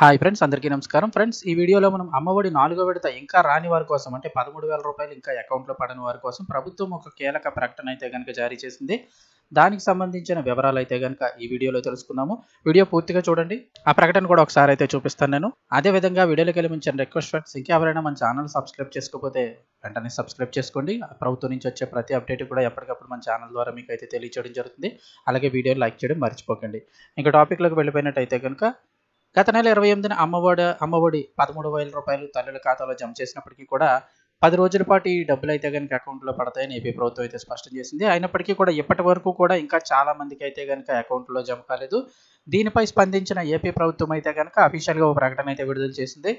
hi friends అందరికీ నమస్కారం friends ఈ వీడియోలో మనం అమ్మఒడి నాలుగో విడత ఇంకా రాని వారి కోసం అంటే పదమూడు వేల రూపాయలు ఇంకా అకౌంట్లో పడని వారి కోసం ప్రభుత్వం ఒక కీలక ప్రకటన అయితే కనుక జారీ చేసింది దానికి సంబంధించిన వివరాలు అయితే కనుక ఈ వీడియోలో తెలుసుకుందాము వీడియో పూర్తిగా చూడండి ఆ ప్రకటన కూడా ఒకసారి అయితే చూపిస్తాను నేను అదేవిధంగా వీడియోలోకి వెళ్ళి మించిన రిక్వెస్ట్ ఫ్రెండ్స్ ఇంకా ఎవరైనా మన ఛానల్ సబ్స్క్రైబ్ చేసుకోకపోతే వెంటనే సబ్స్క్రైబ్ చేసుకోండి ప్రభుత్వం నుంచి వచ్చే ప్రతి అప్డేట్ కూడా ఎప్పటికప్పుడు మన ఛానల్ ద్వారా మీకు అయితే తెలియచేయడం జరుగుతుంది అలాగే వీడియో లైక్ చేయడం మర్చిపోకండి ఇంకా టాపిక్లోకి వెళ్ళిపోయినట్టయితే కనుక గత నెల ఇరవై ఎనిమిదిన అమ్మఒడి అమ్మఒడి పదమూడు వేల రూపాయలు తల్లుల ఖాతాలో జమ చేసినప్పటికీ కూడా పది రోజుల పాటు ఈ డబ్బులు అయితే కనుక అకౌంట్లో పడతాయని ఏపీ ప్రభుత్వం అయితే స్పష్టం చేసింది అయినప్పటికీ కూడా ఇప్పటి వరకు కూడా ఇంకా చాలా మందికి అయితే కనుక అకౌంట్లో జమ కాలేదు దీనిపై స్పందించిన ఏపీ ప్రభుత్వం అయితే కనుక అఫీషియల్గా ఒక ప్రకటన అయితే విడుదల చేసింది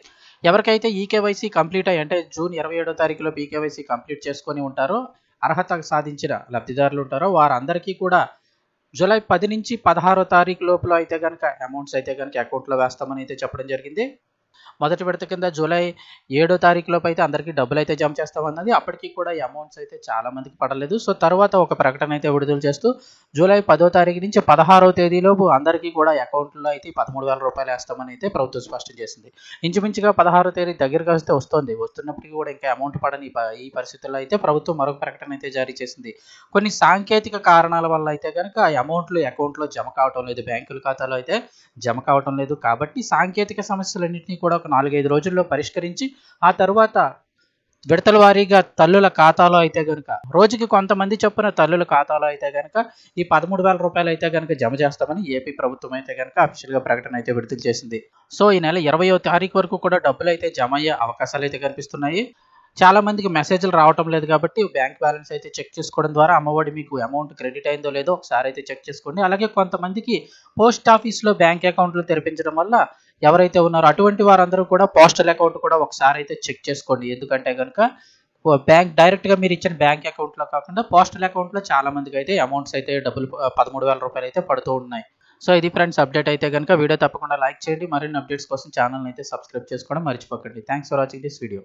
ఎవరికైతే ఈకేవైసీ కంప్లీట్ అయ్యి అంటే జూన్ ఇరవై ఏడో తారీఖులో ఈకేవైసీ కంప్లీట్ చేసుకొని ఉంటారో అర్హత సాధించిన లబ్ధిదారులు ఉంటారో వారందరికీ కూడా జూలై పది నుంచి పదహారో తారీఖు లోపల అయితే కనుక అమౌంట్స్ అయితే కనుక అకౌంట్లో వేస్తామని అయితే చెప్పడం జరిగింది మొదటి విడత కింద జూలై ఏడో తారీఖులోపు అయితే అందరికీ డబ్బులు అయితే జమ చేస్తామన్నది అప్పటికి కూడా ఈ అమౌంట్స్ అయితే చాలా మందికి పడలేదు సో తర్వాత ఒక ప్రకటన అయితే విడుదల చేస్తూ జూలై పదో తారీఖు నుంచి పదహారో తేదీలోపు అందరికీ కూడా అకౌంట్లో అయితే పదమూడు వేల రూపాయలు వేస్తామని అయితే ప్రభుత్వం స్పష్టం చేసింది ఇంచుమించుగా పదహారో తేదీ దగ్గరకు వస్తే వస్తుంది వస్తున్నప్పటికీ కూడా ఇంకా అమౌంట్ పడని ఈ పరిస్థితుల్లో అయితే ప్రభుత్వం మరొక ప్రకటన అయితే జారీ చేసింది కొన్ని సాంకేతిక కారణాల వల్ల అయితే కనుక ఆ అమౌంట్లు అకౌంట్లో జమ కావటం లేదు బ్యాంకుల ఖాతాలో అయితే జమ కావటం లేదు కాబట్టి సాంకేతిక సమస్యలన్నింటినీ కూడా ఒక నాలుగైదు రోజుల్లో పరిష్కరించి ఆ తర్వాత విడతల వారీగా తల్లుల ఖాతాలో అయితే కనుక రోజుకి కొంతమంది చొప్పున తల్లుల ఖాతాలో అయితే కనుక ఈ పదమూడు వేల రూపాయలు అయితే కనుక జమ చేస్తామని ఏపీ ప్రభుత్వం అయితే కనుక అఫీషియల్గా ప్రకటన అయితే విడుదల చేసింది సో ఈ నెల ఇరవయో తారీఖు వరకు కూడా డబ్బులు అయితే జమ అయ్యే అవకాశాలు అయితే కనిపిస్తున్నాయి చాలా మందికి మెసేజ్లు రావటం లేదు కాబట్టి బ్యాంక్ బ్యాలెన్స్ అయితే చెక్ చేసుకోవడం ద్వారా అమ్మఒడి మీకు అమౌంట్ క్రెడిట్ అయిందో లేదో ఒకసారి అయితే చెక్ చేసుకోండి అలాగే కొంతమందికి పోస్ట్ ఆఫీస్లో బ్యాంక్ అకౌంట్లు తెరిపించడం వల్ల ఎవరైతే ఉన్నారో అటువంటి వారందరూ కూడా పోస్టల్ అకౌంట్ కూడా ఒకసారి అయితే చెక్ చేసుకోండి ఎందుకంటే కనుక బ్యాంక్ డైరెక్ట్గా మీరు ఇచ్చిన బ్యాంక్ అకౌంట్లో కాకుండా పోస్టల్ అకౌంట్లో చాలా మందికి అయితే అమౌంట్స్ అయితే డబ్బులు పదమూడు వేల రూపాయలు అయితే పడుతూ ఉన్నాయి సో ఇది ఫ్రెండ్స్ అప్డేట్ అయితే కనుక వీడియో తప్పకుండా లైక్ చేయండి మరిన్ని అప్డేట్స్ కోసం ఛానల్ అయితే సబ్స్క్రైబ్ చేసుకోవడం మర్చిపోకండి thanks for watching this video